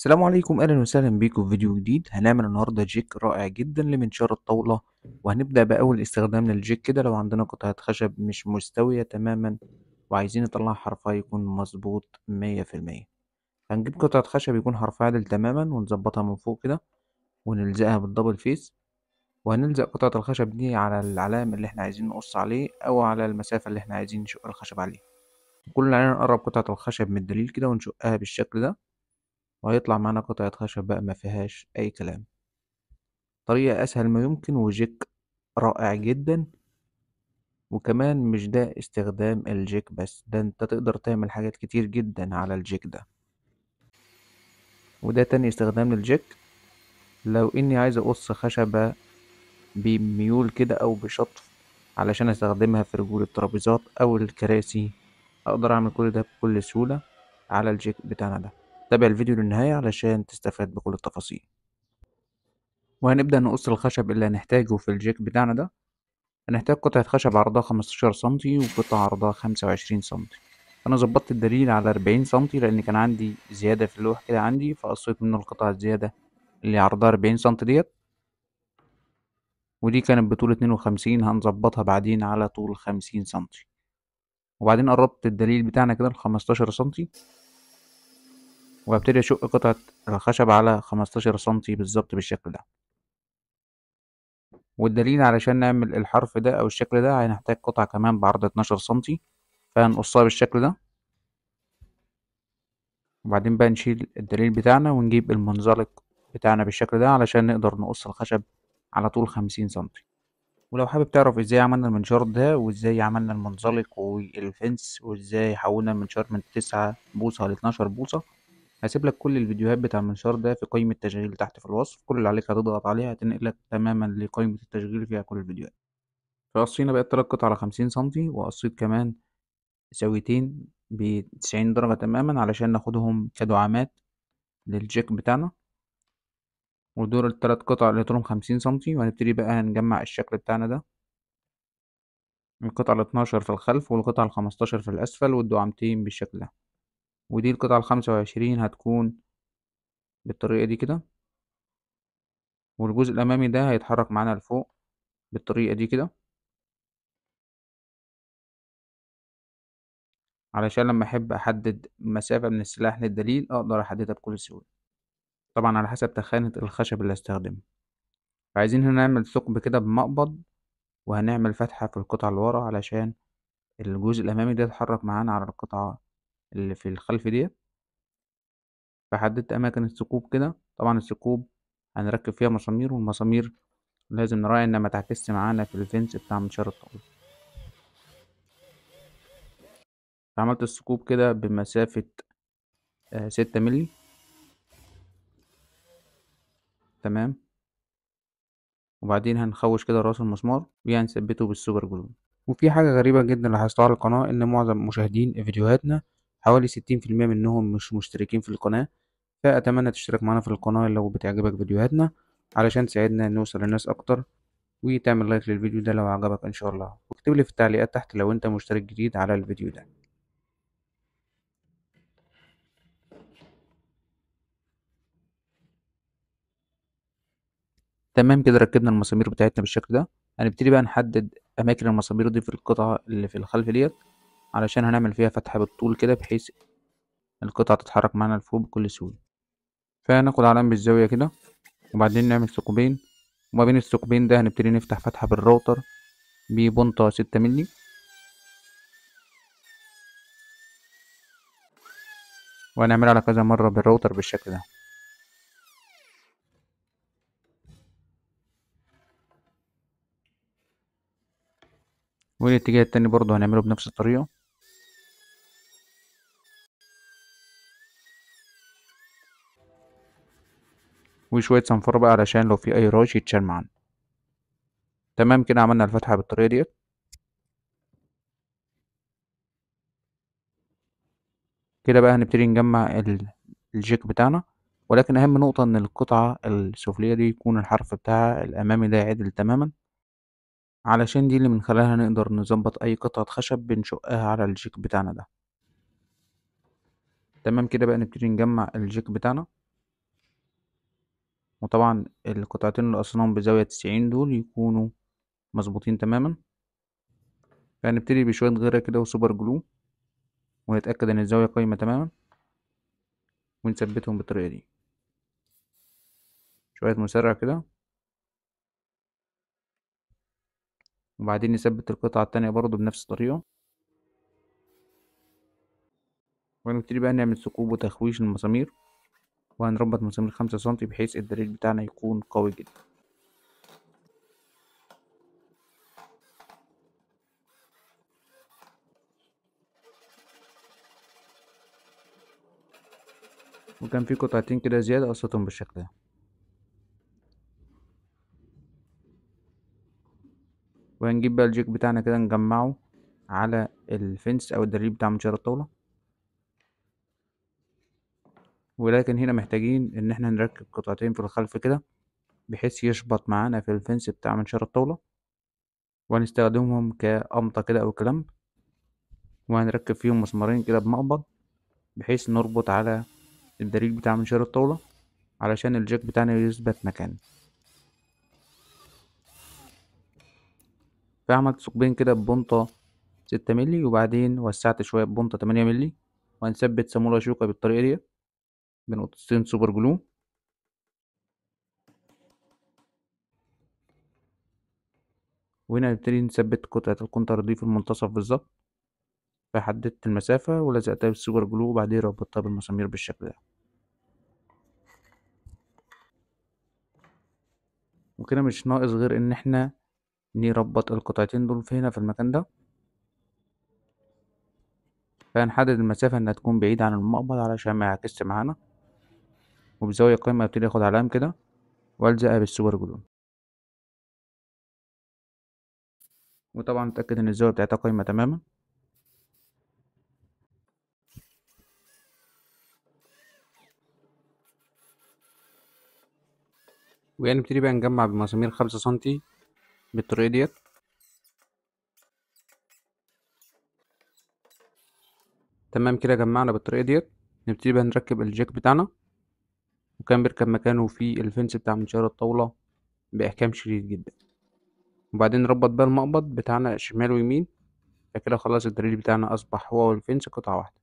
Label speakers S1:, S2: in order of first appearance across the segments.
S1: السلام عليكم اهلا وسهلا بيكم في فيديو جديد هنعمل النهارده جيك رائع جدا لمنشار الطاوله وهنبدا باول استخدام للجيك كده لو عندنا قطعه خشب مش مستويه تماما وعايزين نطلع حرفها يكون مظبوط 100% في المية هنجيب قطعه خشب يكون حرفها عدل تماما ونظبطها من فوق كده ونلزقها بالدبل فيس وهنلزق قطعه الخشب دي على العلام اللي احنا عايزين نقص عليه او على المسافه اللي احنا عايزين نشق الخشب عليه كل علينا نقرب قطعه الخشب من الدليل كده ونشقها بالشكل ده وهيطلع معانا قطعة خشب بقى ما فيهاش أي كلام طريقة أسهل ما يمكن وجيك رائع جدا وكمان مش ده استخدام الجيك بس ده انت تقدر تعمل حاجات كتير جدا على الجيك ده وده تاني استخدام للجيك لو اني عايز اقص خشبة بميول كده او بشطف علشان استخدمها في رجول الترابيزات او الكراسي اقدر اعمل كل ده بكل سهولة على الجيك بتاعنا ده تابع الفيديو للنهاية علشان تستفاد بكل التفاصيل وهنبدأ نقص الخشب اللي هنحتاجه في الجيك بتاعنا ده هنحتاج قطعة خشب عرضها 15 سنتي وقطعة عرضها 25 سنتي أنا ظبطت الدليل على 40 سنتي لأن كان عندي زيادة في اللوح كده عندي فقصيت منه القطعة الزيادة اللي عرضها 40 سنتي ديت ودي كانت بطول 52 هنظبطها بعدين على طول 50 سنتي وبعدين قربت الدليل بتاعنا كده ل 15 سنتي وهبتدي أشق قطعة الخشب على خمستاشر سنتي بالظبط بالشكل ده والدليل علشان نعمل الحرف ده أو الشكل ده هنحتاج قطعة كمان بعرض اتناشر سنتي فهنقصها بالشكل ده وبعدين بقى نشيل الدليل بتاعنا ونجيب المنزلق بتاعنا بالشكل ده علشان نقدر نقص الخشب على طول خمسين سنتي ولو حابب تعرف ازاي عملنا المنشار ده وازاي عملنا المنزلق والفنس وازاي حولنا المنشار من تسعة بوصة لاتناشر بوصة هسيب لك كل الفيديوهات بتاع المنشار ده في قائمة التشغيل تحت في الوصف كل اللي عليك هتضغط عليها هتنقلك تماما لقائمة التشغيل فيها كل الفيديوهات فقصينا بقى التلات قطع على خمسين سنتي وقصيت كمان ساويتين بتسعين درجة تماما علشان ناخدهم كدعامات للجيك بتاعنا ودول التلات قطع اللي طولهم خمسين سنتي وهنبتدي بقى نجمع الشكل بتاعنا ده القطعة الاتناشر في الخلف والقطعة الخمستاشر في الأسفل والدعامتين بالشكل ده ودي القطعة الخمسة وعشرين هتكون بالطريقة دي كده والجزء الأمامي ده هيتحرك معانا لفوق بالطريقة دي كده علشان لما أحب أحدد مسافة من السلاح للدليل أقدر أحددها بكل سهولة طبعا على حسب تخانة الخشب اللي هستخدمه فعايزين هنا نعمل ثقب كده بمقبض وهنعمل فتحة في القطعة اللي ورا علشان الجزء الأمامي ده يتحرك معانا على القطعة اللي في الخلف ديت فحددت اماكن الثقوب كده طبعا الثقوب هنركب فيها مسامير والمسامير لازم نراعي انها ما تعكسش معانا في الفنس بتاع منشار الطاولة عملت الثقوب كده بمسافة آه، ستة ملي تمام وبعدين هنخوش كده راس المسمار وهنثبته يعني بالسوبر جلو وفي حاجة غريبة جدا لاحظتها على القناة ان معظم مشاهدين فيديوهاتنا حوالي ستين في المية منهم مش مشتركين في القناة فأتمنى تشترك معنا في القناة لو بتعجبك فيديوهاتنا علشان تساعدنا نوصل للناس أكتر وتعمل لايك للفيديو ده لو عجبك إن شاء الله واكتب لي في التعليقات تحت لو أنت مشترك جديد على الفيديو ده تمام كده ركبنا المسامير بتاعتنا بالشكل ده هنبتدي بقى نحدد أماكن المسامير دي في القطعة اللي في الخلف ديت علشان هنعمل فيها فتحة بالطول كده بحيث القطعة تتحرك معانا لفوق بكل سهولة فهناخد علامة بالزاوية كده وبعدين نعمل ثقوبين وما بين الثقبين ده هنبتدي نفتح فتحة بالراوتر ببنطة ستة ملي وهنعملها على كذا مرة بالراوتر بالشكل ده والاتجاه التاني برضه هنعمله بنفس الطريقة وشوية صنفرة بقى علشان لو في أي راش يتشال معانا تمام كده عملنا الفتحة بالطريقة ديت كده بقى هنبتدي نجمع الجيك بتاعنا ولكن أهم نقطة إن القطعة السفلية دي يكون الحرف بتاعها الأمامي ده عدل تماما علشان دي اللي من خلالها نقدر نظبط أي قطعة خشب بنشقها على الجيك بتاعنا ده تمام كده بقى نبتدي نجمع الجيك بتاعنا وطبعا القطعتين اللي قصيناهم بزاوية تسعين دول يكونوا مظبوطين تماما فهنبتدي يعني بشوية غيرة كده وسوبر جلو ونتأكد إن الزاوية قايمة تماما ونثبتهم بالطريقة دي شوية مسرع كده وبعدين نثبت القطعة التانية برضو بنفس الطريقة ونبتدي بقى نعمل ثقوب وتخويش للمسامير وهنربط مسامير خمسة سنتي بحيث الدريل بتاعنا يكون قوي جدا وكان في قطعتين كده زيادة قصتهم بالشكل ده وهنجيب بقى الجيك بتاعنا كده نجمعه على الفنس او الدريل بتاع منشار الطاولة ولكن هنا محتاجين ان احنا نركب قطعتين في الخلف كده بحيث يشبط معانا في الفنس بتاع منشار الطاولة وهنستخدمهم كأمطة كده او كلام وهنركب فيهم مسمارين كده بمقبض بحيث نربط على الدليل بتاع منشار الطاولة علشان الجاك بتاعنا يثبت مكانه فعملت ثقبين كده ببنطة ستة ملي وبعدين وسعت شوية ببنطة تمانية ملي وهنثبت سامولا شوكة بالطريقة ديت بنقطتين سوبر جلو وهنا نبتدي نثبت قطعة الكونتر دي في المنتصف بالظبط فحددت المسافة ولزقتها بالسوبر جلو وبعدين ربطتها بالمسامير بالشكل ده وكده مش ناقص غير ان احنا نربط القطعتين دول في هنا في المكان ده فهنحدد المسافة انها تكون بعيدة عن المقبض علشان ما يعكسش معانا وبزاوية القمة ابتدي اخد علام كده والزقها بالسوبر جلو وطبعا اتأكد ان الزاوية بتاعتها قايمة تماما ويعني نبتدي بقى نجمع بمسامير خمسة سنتي بالطريقة ديت تمام كده جمعنا بالطريقة ديت نبتدي بقى نركب الجاك بتاعنا وكان بيركب مكانه في الفنس بتاع منشار الطاولة بإحكام شديد جدا وبعدين ربط بقى المقبض بتاعنا شمال ويمين فكده خلاص الدريل بتاعنا أصبح هو والفنس قطعة واحدة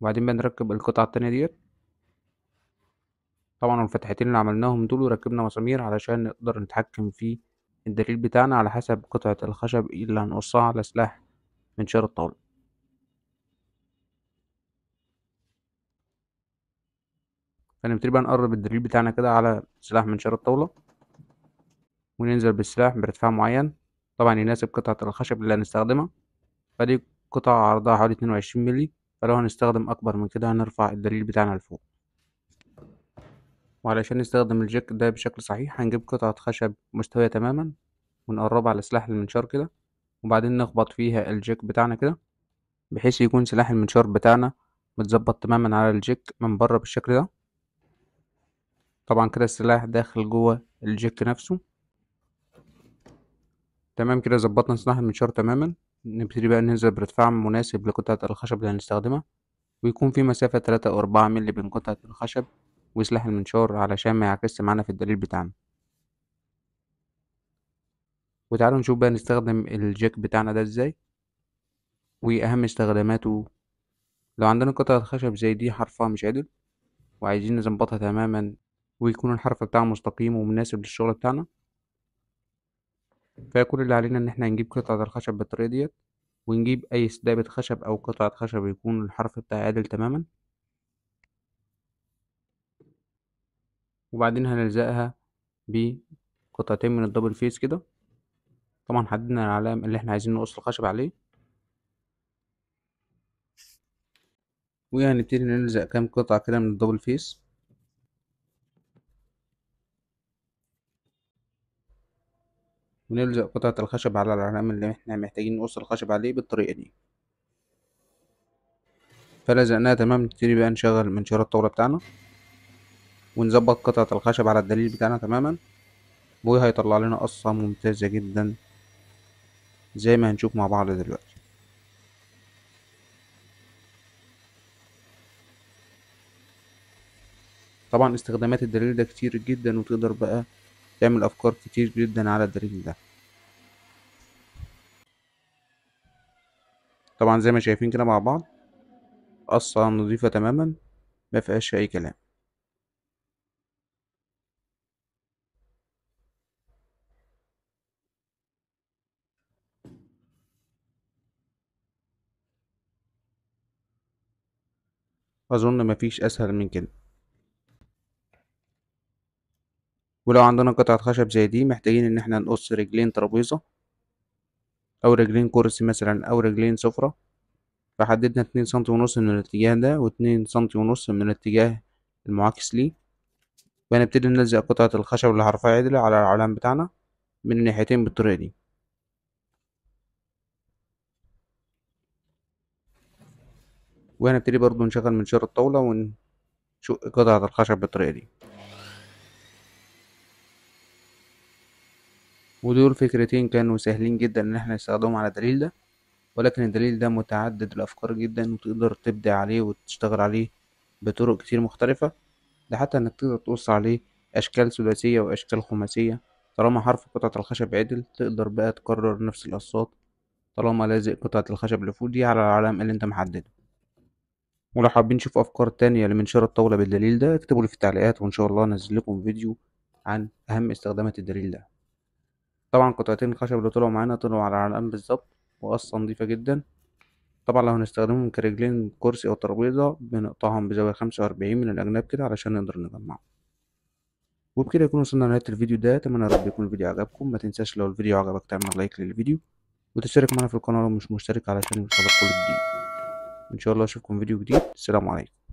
S1: وبعدين بقى نركب القطعة التانية ديت طبعا الفتحتين اللي عملناهم دول وركبنا مسامير علشان نقدر نتحكم في الدليل بتاعنا على حسب قطعة الخشب اللي هنقصها على سلاح منشار الطاولة يعني تقريبا نقرب الدريل بتاعنا كده على سلاح منشار الطاولة وننزل بالسلاح بارتفاع معين طبعا يناسب قطعة الخشب اللي هنستخدمها فدي قطعة عرضها حوالي اتنين وعشرين ملي فلو هنستخدم أكبر من كده هنرفع الدريل بتاعنا لفوق وعلشان نستخدم الجيك ده بشكل صحيح هنجيب قطعة خشب مستوية تماما ونقربها على سلاح المنشار كده وبعدين نخبط فيها الجيك بتاعنا كده بحيث يكون سلاح المنشار بتاعنا متظبط تماما على الجيك من بره بالشكل ده طبعا كده السلاح داخل جوه الجيك نفسه تمام كده ظبطنا سلاح المنشار تماما نبتدي بقى ننزل بارتفاع مناسب لقطعة الخشب اللي هنستخدمها ويكون في مسافة تلاتة أو أربعة مللي بين قطعة الخشب وسلاح المنشار علشان ما يعكسش معانا في الدليل بتاعنا وتعالوا نشوف بقى نستخدم الجيك بتاعنا ده ازاي واهم استخداماته لو عندنا قطعة خشب زي دي حرفها مش عدل وعايزين نظبطها تماما ويكون الحرف بتاعه مستقيم ومناسب للشغل بتاعنا فكل اللي علينا ان احنا نجيب قطعة الخشب بالطريقة ديت ونجيب اي سدابة خشب او قطعة خشب يكون الحرف بتاعه عادل تماما وبعدين هنلزقها بقطعتين من الدبل فيس كده طبعا حددنا العلام اللي احنا عايزين نقص الخشب عليه وهنبتدي نلزق كام قطعة كده من الدبل فيس ونلزق قطعة الخشب على العلامة اللي احنا محتاجين نقص الخشب عليه بالطريقة دي فلزقناها تمام نبتدي بقى نشغل منشار الطاولة بتاعنا ونظبط قطعة الخشب على الدليل بتاعنا تماما هيطلع لنا قصة ممتازة جدا زي ما هنشوف مع بعض دلوقتي طبعا استخدامات الدليل ده كتير جدا وتقدر بقى تعمل أفكار كتير جدا على الدليل ده طبعا زي ما شايفين كده مع بعض اصلا نظيفة تماما ما فيهاش أي كلام أظن مفيش أسهل من كده ولو عندنا قطعة خشب زي دي محتاجين ان احنا نقص رجلين ترابيزة او رجلين كرسي مثلا او رجلين سفرة فحددنا اتنين سنتي ونص من الاتجاه ده واتنين سنتي ونص من الاتجاه المعاكس ليه وهنبتدي نلزق قطعة الخشب اللي هرفعها عدلة على العلام بتاعنا من الناحيتين بالطريقة دي وهنبتدي برضو نشغل منشار الطاولة ونشق قطعة الخشب بالطريقة دي ودول فكرتين كانوا سهلين جدا ان احنا نستخدمهم على الدليل ده ولكن الدليل ده متعدد الافكار جدا وتقدر تبدع عليه وتشتغل عليه بطرق كتير مختلفة ده حتى انك تقدر تقص عليه اشكال ثلاثية واشكال خماسية طالما حرف قطعة الخشب عدل تقدر بقى تكرر نفس القصات طالما لازق قطعة الخشب لفوق دي على العلام اللي انت محدده ولو حابين نشوف افكار تانية لمنشار الطاولة بالدليل ده اكتبوا لي في التعليقات وان شاء الله انزل لكم فيديو عن اهم استخدامات الدليل ده طبعا قطعتين الخشب اللي طلعوا معانا طلعوا على علقان بالظبط وقصة نضيفة جدا طبعا لو هنستخدمهم كرجلين كرسي أو ترابيزة بنقطعهم بزاوية خمسة وأربعين من الأجناب كده علشان نقدر نجمعهم وبكده يكون وصلنا لنهاية الفيديو ده أتمنى رب يكون الفيديو عجبكم ما تنساش لو الفيديو عجبك تعمل لايك للفيديو وتشترك معنا في القناة لو مش مشترك علشان يوصلك كل جديد إن شاء الله أشوفكم فيديو جديد السلام عليكم